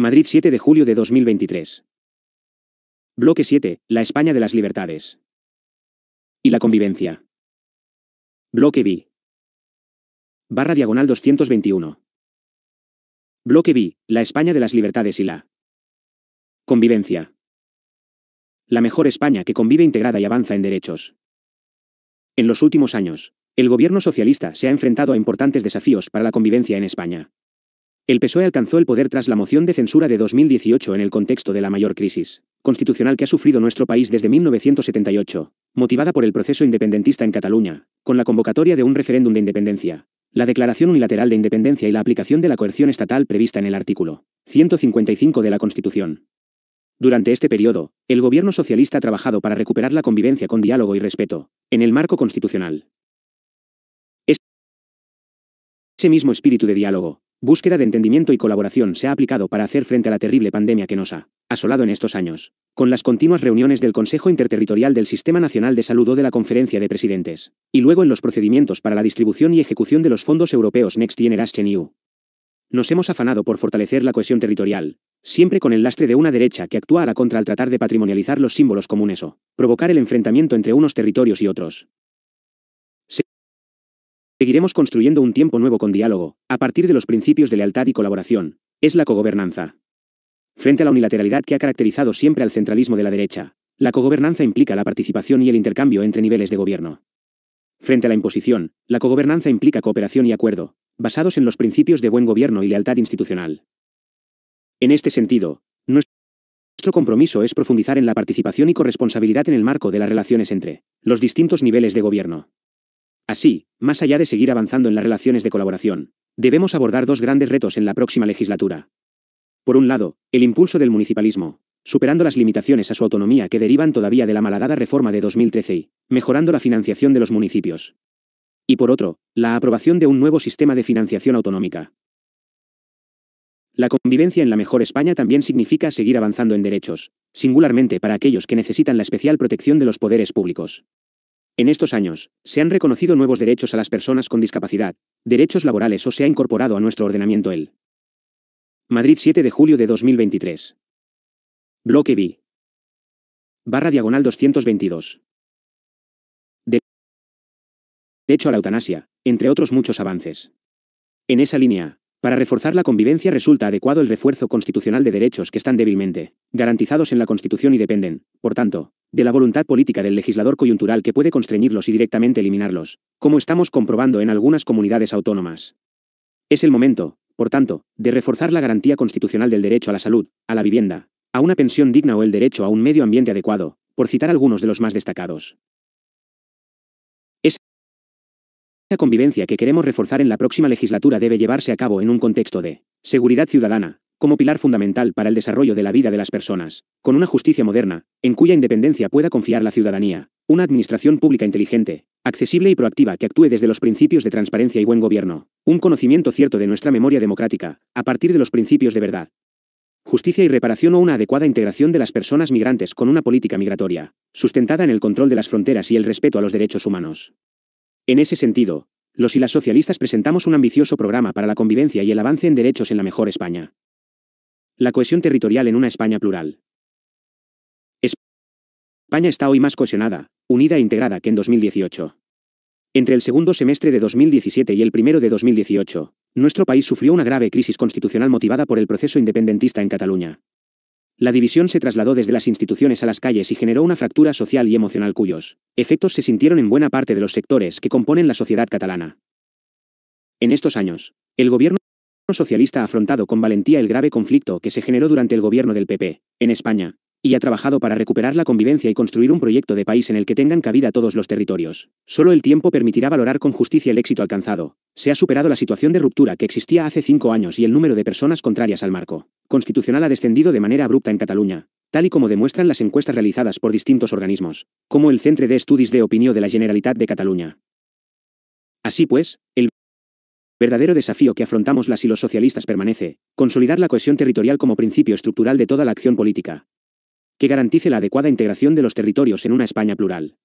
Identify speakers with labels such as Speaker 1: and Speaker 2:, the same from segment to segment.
Speaker 1: Madrid 7 de julio de 2023. Bloque 7. La España de las libertades. Y la convivencia. Bloque B. Barra diagonal 221. Bloque B. La España de las libertades y la convivencia. La mejor España que convive integrada y avanza en derechos. En los últimos años, el gobierno socialista se ha enfrentado a importantes desafíos para la convivencia en España. El PSOE alcanzó el poder tras la moción de censura de 2018 en el contexto de la mayor crisis constitucional que ha sufrido nuestro país desde 1978, motivada por el proceso independentista en Cataluña, con la convocatoria de un referéndum de independencia, la declaración unilateral de independencia y la aplicación de la coerción estatal prevista en el artículo 155 de la Constitución. Durante este periodo, el gobierno socialista ha trabajado para recuperar la convivencia con diálogo y respeto, en el marco constitucional. Ese mismo espíritu de diálogo, búsqueda de entendimiento y colaboración se ha aplicado para hacer frente a la terrible pandemia que nos ha asolado en estos años, con las continuas reuniones del Consejo Interterritorial del Sistema Nacional de Salud o de la Conferencia de Presidentes, y luego en los procedimientos para la distribución y ejecución de los fondos europeos Next Generation EU. Nos hemos afanado por fortalecer la cohesión territorial, siempre con el lastre de una derecha que actuara contra el tratar de patrimonializar los símbolos comunes o provocar el enfrentamiento entre unos territorios y otros, Seguiremos construyendo un tiempo nuevo con diálogo, a partir de los principios de lealtad y colaboración. Es la cogobernanza. Frente a la unilateralidad que ha caracterizado siempre al centralismo de la derecha, la cogobernanza implica la participación y el intercambio entre niveles de gobierno. Frente a la imposición, la cogobernanza implica cooperación y acuerdo, basados en los principios de buen gobierno y lealtad institucional. En este sentido, nuestro compromiso es profundizar en la participación y corresponsabilidad en el marco de las relaciones entre los distintos niveles de gobierno. Así, más allá de seguir avanzando en las relaciones de colaboración, debemos abordar dos grandes retos en la próxima legislatura. Por un lado, el impulso del municipalismo, superando las limitaciones a su autonomía que derivan todavía de la malhadada reforma de 2013 y mejorando la financiación de los municipios. Y por otro, la aprobación de un nuevo sistema de financiación autonómica. La convivencia en la mejor España también significa seguir avanzando en derechos, singularmente para aquellos que necesitan la especial protección de los poderes públicos. En estos años, se han reconocido nuevos derechos a las personas con discapacidad, derechos laborales o se ha incorporado a nuestro ordenamiento el. Madrid 7 de julio de 2023. Bloque B. Barra diagonal 222. Derecho a la eutanasia, entre otros muchos avances. En esa línea, para reforzar la convivencia resulta adecuado el refuerzo constitucional de derechos que están débilmente garantizados en la Constitución y dependen, por tanto, de la voluntad política del legislador coyuntural que puede constreñirlos y directamente eliminarlos, como estamos comprobando en algunas comunidades autónomas. Es el momento, por tanto, de reforzar la garantía constitucional del derecho a la salud, a la vivienda, a una pensión digna o el derecho a un medio ambiente adecuado, por citar algunos de los más destacados. Esta convivencia que queremos reforzar en la próxima legislatura debe llevarse a cabo en un contexto de seguridad ciudadana, como pilar fundamental para el desarrollo de la vida de las personas, con una justicia moderna, en cuya independencia pueda confiar la ciudadanía, una administración pública inteligente, accesible y proactiva que actúe desde los principios de transparencia y buen gobierno, un conocimiento cierto de nuestra memoria democrática, a partir de los principios de verdad. Justicia y reparación o una adecuada integración de las personas migrantes con una política migratoria, sustentada en el control de las fronteras y el respeto a los derechos humanos. En ese sentido, los y las socialistas presentamos un ambicioso programa para la convivencia y el avance en derechos en la mejor España. La cohesión territorial en una España plural. España está hoy más cohesionada, unida e integrada que en 2018. Entre el segundo semestre de 2017 y el primero de 2018, nuestro país sufrió una grave crisis constitucional motivada por el proceso independentista en Cataluña. La división se trasladó desde las instituciones a las calles y generó una fractura social y emocional cuyos efectos se sintieron en buena parte de los sectores que componen la sociedad catalana. En estos años, el gobierno socialista ha afrontado con valentía el grave conflicto que se generó durante el gobierno del PP, en España, y ha trabajado para recuperar la convivencia y construir un proyecto de país en el que tengan cabida todos los territorios. Solo el tiempo permitirá valorar con justicia el éxito alcanzado. Se ha superado la situación de ruptura que existía hace cinco años y el número de personas contrarias al marco constitucional ha descendido de manera abrupta en Cataluña, tal y como demuestran las encuestas realizadas por distintos organismos, como el Centre de Estudis de Opinión de la Generalitat de Cataluña. Así pues, el verdadero desafío que afrontamos las y los socialistas permanece, consolidar la cohesión territorial como principio estructural de toda la acción política, que garantice la adecuada integración de los territorios en una España plural.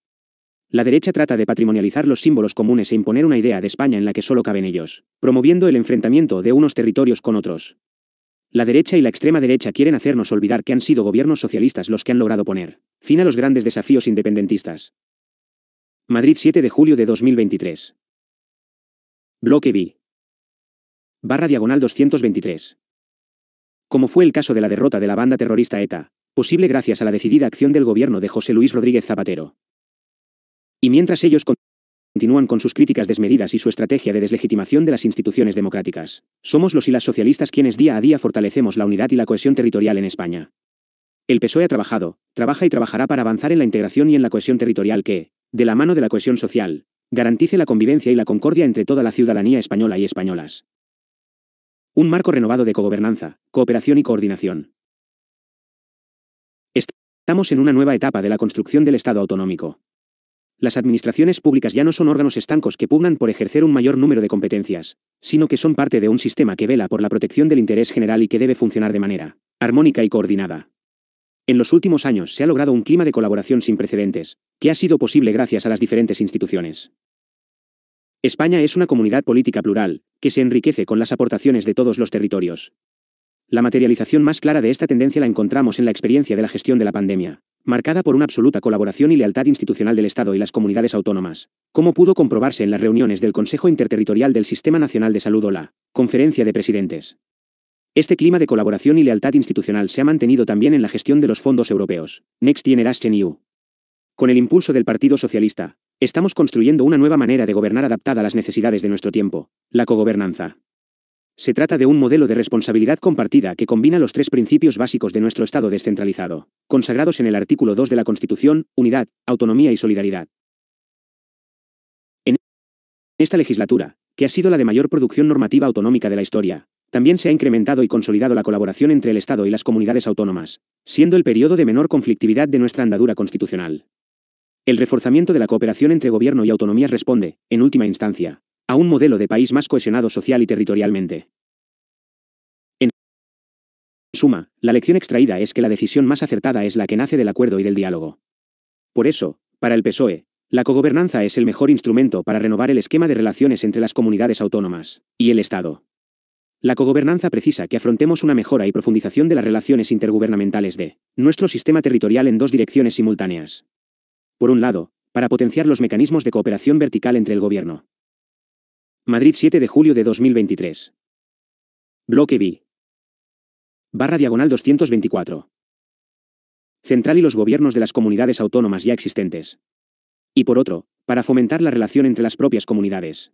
Speaker 1: La derecha trata de patrimonializar los símbolos comunes e imponer una idea de España en la que solo caben ellos, promoviendo el enfrentamiento de unos territorios con otros. La derecha y la extrema derecha quieren hacernos olvidar que han sido gobiernos socialistas los que han logrado poner fin a los grandes desafíos independentistas. Madrid 7 de julio de 2023. Bloque B. Barra diagonal 223. Como fue el caso de la derrota de la banda terrorista ETA, posible gracias a la decidida acción del gobierno de José Luis Rodríguez Zapatero. Y mientras ellos continúan con sus críticas desmedidas y su estrategia de deslegitimación de las instituciones democráticas, somos los y las socialistas quienes día a día fortalecemos la unidad y la cohesión territorial en España. El PSOE ha trabajado, trabaja y trabajará para avanzar en la integración y en la cohesión territorial que, de la mano de la cohesión social, garantice la convivencia y la concordia entre toda la ciudadanía española y españolas. Un marco renovado de cogobernanza, cooperación y coordinación, Estamos en una nueva etapa de la construcción del Estado autonómico. Las administraciones públicas ya no son órganos estancos que pugnan por ejercer un mayor número de competencias, sino que son parte de un sistema que vela por la protección del interés general y que debe funcionar de manera armónica y coordinada. En los últimos años se ha logrado un clima de colaboración sin precedentes, que ha sido posible gracias a las diferentes instituciones. España es una comunidad política plural, que se enriquece con las aportaciones de todos los territorios, la materialización más clara de esta tendencia la encontramos en la experiencia de la gestión de la pandemia, marcada por una absoluta colaboración y lealtad institucional del Estado y las comunidades autónomas, como pudo comprobarse en las reuniones del Consejo Interterritorial del Sistema Nacional de Salud o la Conferencia de Presidentes. Este clima de colaboración y lealtad institucional se ha mantenido también en la gestión de los fondos europeos, Next Generation EU. Con el impulso del Partido Socialista, estamos construyendo una nueva manera de gobernar adaptada a las necesidades de nuestro tiempo, la cogobernanza. Se trata de un modelo de responsabilidad compartida que combina los tres principios básicos de nuestro Estado descentralizado, consagrados en el artículo 2 de la Constitución, unidad, autonomía y solidaridad. En esta legislatura, que ha sido la de mayor producción normativa autonómica de la historia, también se ha incrementado y consolidado la colaboración entre el Estado y las comunidades autónomas, siendo el periodo de menor conflictividad de nuestra andadura constitucional. El reforzamiento de la cooperación entre gobierno y autonomías responde, en última instancia, a un modelo de país más cohesionado social y territorialmente. En suma, la lección extraída es que la decisión más acertada es la que nace del acuerdo y del diálogo. Por eso, para el PSOE, la cogobernanza es el mejor instrumento para renovar el esquema de relaciones entre las comunidades autónomas y el Estado. La cogobernanza precisa que afrontemos una mejora y profundización de las relaciones intergubernamentales de nuestro sistema territorial en dos direcciones simultáneas. Por un lado, para potenciar los mecanismos de cooperación vertical entre el Gobierno Madrid 7 de julio de 2023. Bloque B. Barra diagonal 224. Central y los gobiernos de las comunidades autónomas ya existentes. Y por otro, para fomentar la relación entre las propias comunidades.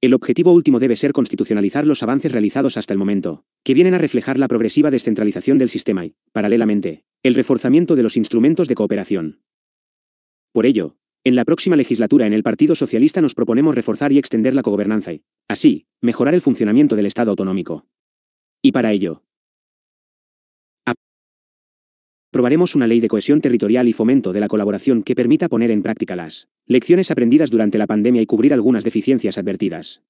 Speaker 1: El objetivo último debe ser constitucionalizar los avances realizados hasta el momento, que vienen a reflejar la progresiva descentralización del sistema y, paralelamente, el reforzamiento de los instrumentos de cooperación. Por ello, en la próxima legislatura en el Partido Socialista nos proponemos reforzar y extender la cogobernanza y, así, mejorar el funcionamiento del Estado autonómico. Y para ello, aprobaremos una ley de cohesión territorial y fomento de la colaboración que permita poner en práctica las lecciones aprendidas durante la pandemia y cubrir algunas deficiencias advertidas.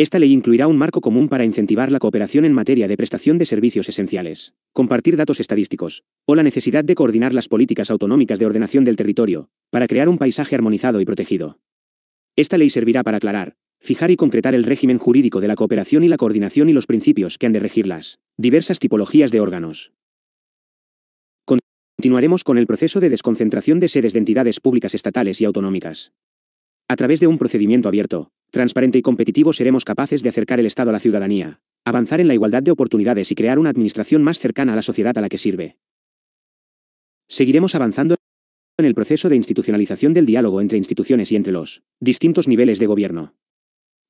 Speaker 1: Esta ley incluirá un marco común para incentivar la cooperación en materia de prestación de servicios esenciales, compartir datos estadísticos, o la necesidad de coordinar las políticas autonómicas de ordenación del territorio, para crear un paisaje armonizado y protegido. Esta ley servirá para aclarar, fijar y concretar el régimen jurídico de la cooperación y la coordinación y los principios que han de regirlas, diversas tipologías de órganos. Continuaremos con el proceso de desconcentración de sedes de entidades públicas estatales y autonómicas, a través de un procedimiento abierto, transparente y competitivo seremos capaces de acercar el Estado a la ciudadanía, avanzar en la igualdad de oportunidades y crear una administración más cercana a la sociedad a la que sirve. Seguiremos avanzando en el proceso de institucionalización del diálogo entre instituciones y entre los distintos niveles de gobierno.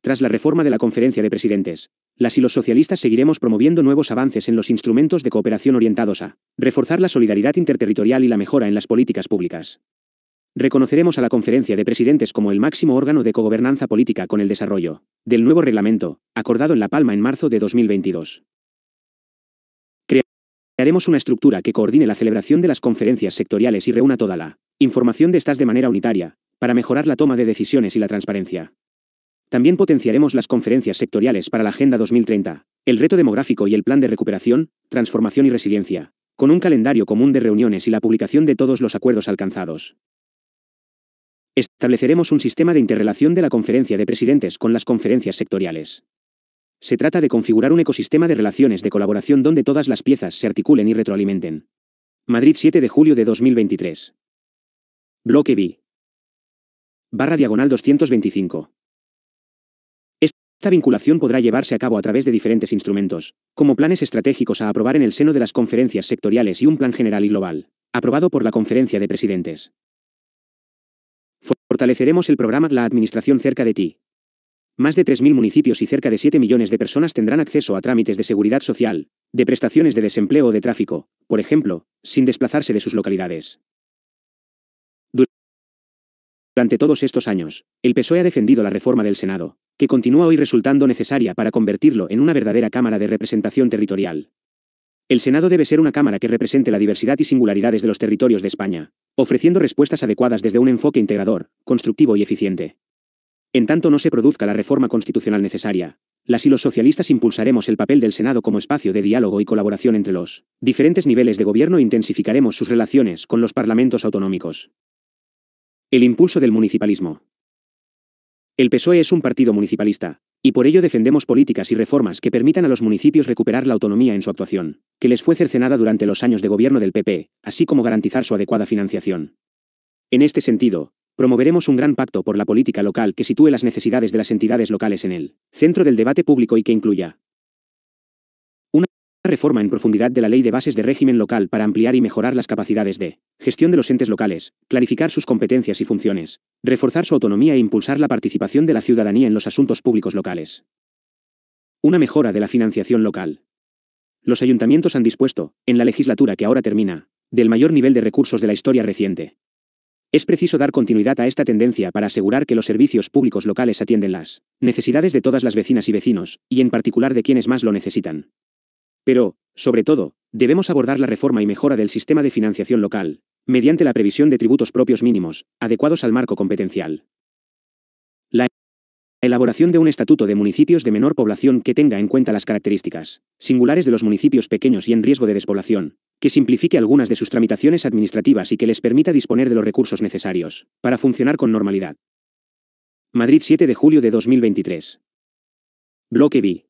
Speaker 1: Tras la reforma de la Conferencia de Presidentes, las y los socialistas seguiremos promoviendo nuevos avances en los instrumentos de cooperación orientados a reforzar la solidaridad interterritorial y la mejora en las políticas públicas. Reconoceremos a la Conferencia de Presidentes como el máximo órgano de cogobernanza política con el desarrollo del nuevo reglamento, acordado en La Palma en marzo de 2022. Crearemos una estructura que coordine la celebración de las conferencias sectoriales y reúna toda la información de estas de manera unitaria, para mejorar la toma de decisiones y la transparencia. También potenciaremos las conferencias sectoriales para la Agenda 2030, el reto demográfico y el Plan de Recuperación, Transformación y Resiliencia, con un calendario común de reuniones y la publicación de todos los acuerdos alcanzados. Estableceremos un sistema de interrelación de la conferencia de presidentes con las conferencias sectoriales. Se trata de configurar un ecosistema de relaciones de colaboración donde todas las piezas se articulen y retroalimenten. Madrid 7 de julio de 2023. Bloque B. Barra diagonal 225. Esta vinculación podrá llevarse a cabo a través de diferentes instrumentos, como planes estratégicos a aprobar en el seno de las conferencias sectoriales y un plan general y global, aprobado por la Conferencia de Presidentes. Fortaleceremos el programa La Administración cerca de ti. Más de 3.000 municipios y cerca de 7 millones de personas tendrán acceso a trámites de seguridad social, de prestaciones de desempleo o de tráfico, por ejemplo, sin desplazarse de sus localidades. Durante todos estos años, el PSOE ha defendido la reforma del Senado, que continúa hoy resultando necesaria para convertirlo en una verdadera Cámara de Representación Territorial, el Senado debe ser una Cámara que represente la diversidad y singularidades de los territorios de España, ofreciendo respuestas adecuadas desde un enfoque integrador, constructivo y eficiente. En tanto no se produzca la reforma constitucional necesaria, las y los socialistas impulsaremos el papel del Senado como espacio de diálogo y colaboración entre los diferentes niveles de gobierno e intensificaremos sus relaciones con los parlamentos autonómicos. El impulso del municipalismo. El PSOE es un partido municipalista, y por ello defendemos políticas y reformas que permitan a los municipios recuperar la autonomía en su actuación, que les fue cercenada durante los años de gobierno del PP, así como garantizar su adecuada financiación. En este sentido, promoveremos un gran pacto por la política local que sitúe las necesidades de las entidades locales en el centro del debate público y que incluya, Reforma en profundidad de la Ley de Bases de Régimen Local para ampliar y mejorar las capacidades de gestión de los entes locales, clarificar sus competencias y funciones, reforzar su autonomía e impulsar la participación de la ciudadanía en los asuntos públicos locales. Una mejora de la financiación local. Los ayuntamientos han dispuesto, en la legislatura que ahora termina, del mayor nivel de recursos de la historia reciente. Es preciso dar continuidad a esta tendencia para asegurar que los servicios públicos locales atienden las necesidades de todas las vecinas y vecinos, y en particular de quienes más lo necesitan. Pero, sobre todo, debemos abordar la reforma y mejora del sistema de financiación local, mediante la previsión de tributos propios mínimos, adecuados al marco competencial. La elaboración de un estatuto de municipios de menor población que tenga en cuenta las características singulares de los municipios pequeños y en riesgo de despoblación, que simplifique algunas de sus tramitaciones administrativas y que les permita disponer de los recursos necesarios para funcionar con normalidad. Madrid 7 de julio de 2023. Bloque B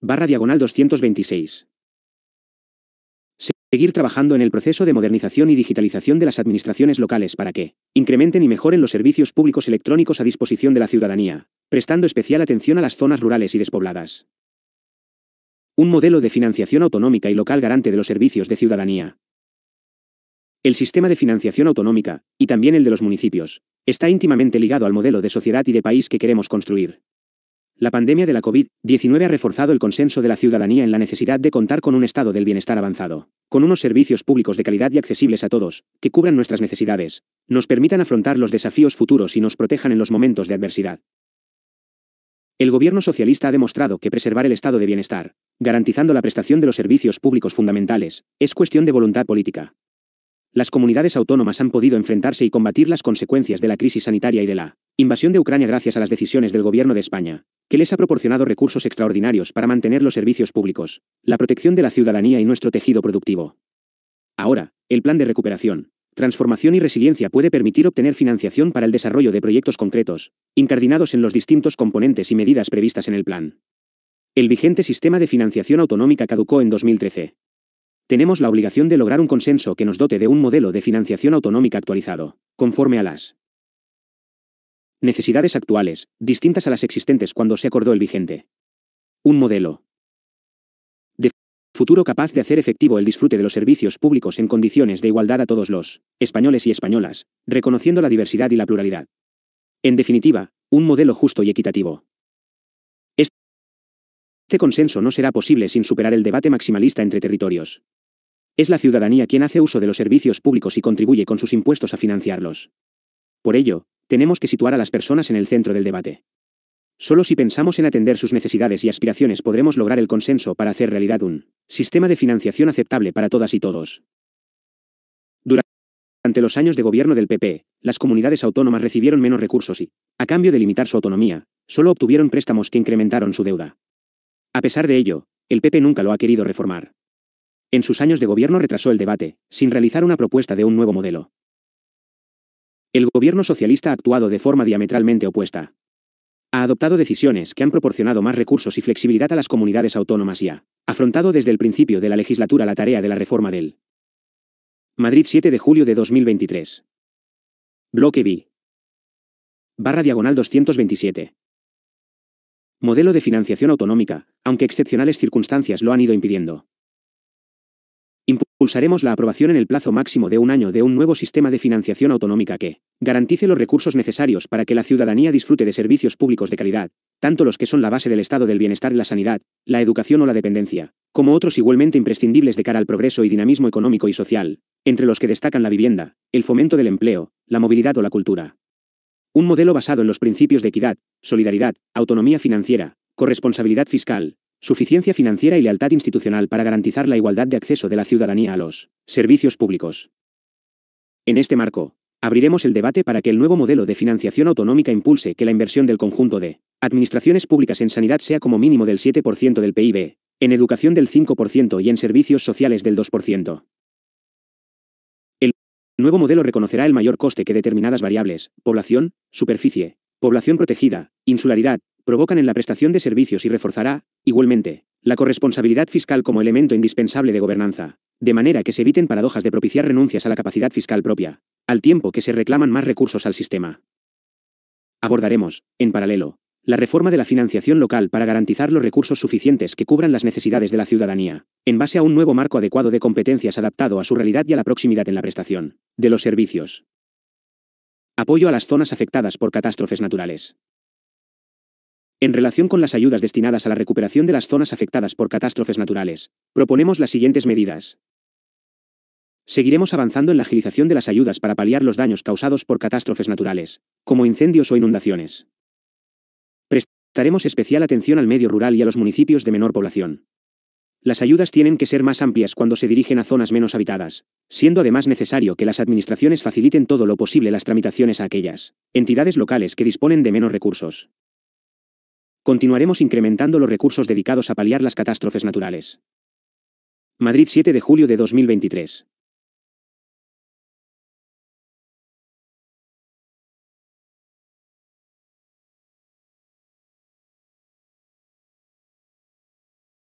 Speaker 1: barra diagonal 226. Seguir trabajando en el proceso de modernización y digitalización de las administraciones locales para que incrementen y mejoren los servicios públicos electrónicos a disposición de la ciudadanía, prestando especial atención a las zonas rurales y despobladas. Un modelo de financiación autonómica y local garante de los servicios de ciudadanía. El sistema de financiación autonómica, y también el de los municipios, está íntimamente ligado al modelo de sociedad y de país que queremos construir. La pandemia de la COVID-19 ha reforzado el consenso de la ciudadanía en la necesidad de contar con un estado del bienestar avanzado, con unos servicios públicos de calidad y accesibles a todos, que cubran nuestras necesidades, nos permitan afrontar los desafíos futuros y nos protejan en los momentos de adversidad. El gobierno socialista ha demostrado que preservar el estado de bienestar, garantizando la prestación de los servicios públicos fundamentales, es cuestión de voluntad política, las comunidades autónomas han podido enfrentarse y combatir las consecuencias de la crisis sanitaria y de la invasión de Ucrania gracias a las decisiones del Gobierno de España, que les ha proporcionado recursos extraordinarios para mantener los servicios públicos, la protección de la ciudadanía y nuestro tejido productivo. Ahora, el plan de recuperación, transformación y resiliencia puede permitir obtener financiación para el desarrollo de proyectos concretos, incardinados en los distintos componentes y medidas previstas en el plan. El vigente sistema de financiación autonómica caducó en 2013 tenemos la obligación de lograr un consenso que nos dote de un modelo de financiación autonómica actualizado, conforme a las necesidades actuales, distintas a las existentes cuando se acordó el vigente. Un modelo de futuro capaz de hacer efectivo el disfrute de los servicios públicos en condiciones de igualdad a todos los españoles y españolas, reconociendo la diversidad y la pluralidad. En definitiva, un modelo justo y equitativo. Este consenso no será posible sin superar el debate maximalista entre territorios. Es la ciudadanía quien hace uso de los servicios públicos y contribuye con sus impuestos a financiarlos. Por ello, tenemos que situar a las personas en el centro del debate. Solo si pensamos en atender sus necesidades y aspiraciones podremos lograr el consenso para hacer realidad un sistema de financiación aceptable para todas y todos. Durante los años de gobierno del PP, las comunidades autónomas recibieron menos recursos y, a cambio de limitar su autonomía, solo obtuvieron préstamos que incrementaron su deuda. A pesar de ello, el PP nunca lo ha querido reformar. En sus años de gobierno retrasó el debate, sin realizar una propuesta de un nuevo modelo. El gobierno socialista ha actuado de forma diametralmente opuesta. Ha adoptado decisiones que han proporcionado más recursos y flexibilidad a las comunidades autónomas y ha afrontado desde el principio de la legislatura la tarea de la reforma del Madrid 7 de julio de 2023. Bloque B. Barra diagonal 227. Modelo de financiación autonómica, aunque excepcionales circunstancias lo han ido impidiendo. Pulsaremos la aprobación en el plazo máximo de un año de un nuevo sistema de financiación autonómica que garantice los recursos necesarios para que la ciudadanía disfrute de servicios públicos de calidad, tanto los que son la base del estado del bienestar, y la sanidad, la educación o la dependencia, como otros igualmente imprescindibles de cara al progreso y dinamismo económico y social, entre los que destacan la vivienda, el fomento del empleo, la movilidad o la cultura. Un modelo basado en los principios de equidad, solidaridad, autonomía financiera, corresponsabilidad fiscal, suficiencia financiera y lealtad institucional para garantizar la igualdad de acceso de la ciudadanía a los servicios públicos. En este marco, abriremos el debate para que el nuevo modelo de financiación autonómica impulse que la inversión del conjunto de administraciones públicas en sanidad sea como mínimo del 7% del PIB, en educación del 5% y en servicios sociales del 2%. El nuevo modelo reconocerá el mayor coste que determinadas variables, población, superficie, población protegida, insularidad, provocan en la prestación de servicios y reforzará, igualmente, la corresponsabilidad fiscal como elemento indispensable de gobernanza, de manera que se eviten paradojas de propiciar renuncias a la capacidad fiscal propia, al tiempo que se reclaman más recursos al sistema. Abordaremos, en paralelo, la reforma de la financiación local para garantizar los recursos suficientes que cubran las necesidades de la ciudadanía, en base a un nuevo marco adecuado de competencias adaptado a su realidad y a la proximidad en la prestación de los servicios. Apoyo a las zonas afectadas por catástrofes naturales. En relación con las ayudas destinadas a la recuperación de las zonas afectadas por catástrofes naturales, proponemos las siguientes medidas. Seguiremos avanzando en la agilización de las ayudas para paliar los daños causados por catástrofes naturales, como incendios o inundaciones. Prestaremos especial atención al medio rural y a los municipios de menor población. Las ayudas tienen que ser más amplias cuando se dirigen a zonas menos habitadas, siendo además necesario que las administraciones faciliten todo lo posible las tramitaciones a aquellas entidades locales que disponen de menos recursos. Continuaremos incrementando los recursos dedicados a paliar las catástrofes naturales. Madrid 7 de julio de 2023.